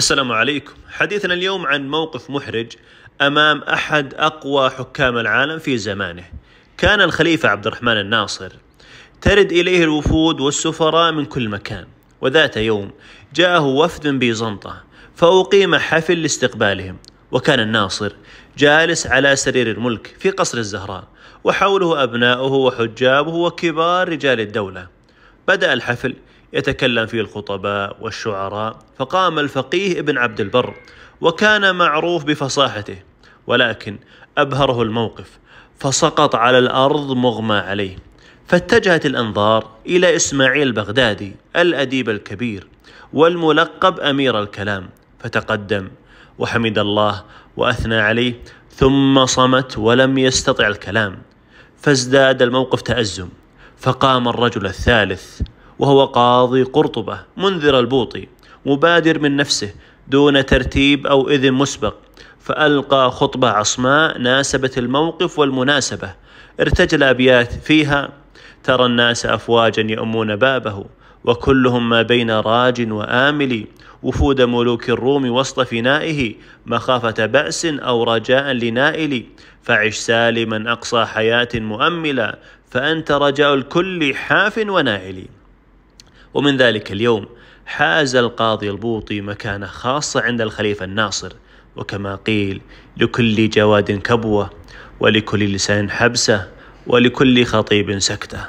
السلام عليكم حديثنا اليوم عن موقف محرج امام احد اقوى حكام العالم في زمانه كان الخليفه عبد الرحمن الناصر ترد اليه الوفود والسفراء من كل مكان وذات يوم جاءه وفد من بيزنطه فاقيم حفل لاستقبالهم وكان الناصر جالس على سرير الملك في قصر الزهراء وحوله ابناؤه وحجابه وكبار رجال الدوله بدا الحفل يتكلم فيه الخطباء والشعراء فقام الفقيه ابن عبد البر وكان معروف بفصاحته ولكن أبهره الموقف فسقط على الأرض مغمى عليه فاتجهت الأنظار إلى إسماعيل البغدادي الأديب الكبير والملقب أمير الكلام فتقدم وحمد الله وأثنى عليه ثم صمت ولم يستطع الكلام فازداد الموقف تأزم فقام الرجل الثالث وهو قاضي قرطبة منذر البوطي مبادر من نفسه دون ترتيب أو إذن مسبق فألقى خطبة عصماء ناسبت الموقف والمناسبة ارتجل أبيات فيها ترى الناس أفواجا يؤمون بابه وكلهم ما بين راج وآمل وفود ملوك الروم وسط فنائه مخافة بأس أو رجاء لنائل فعش سالما أقصى حياة مؤملا فأنت رجاء الكل حاف ونائل ومن ذلك اليوم حاز القاضي البوطي مكانة خاصة عند الخليفة الناصر وكما قيل لكل جواد كبوة ولكل لسان حبسة ولكل خطيب سكتة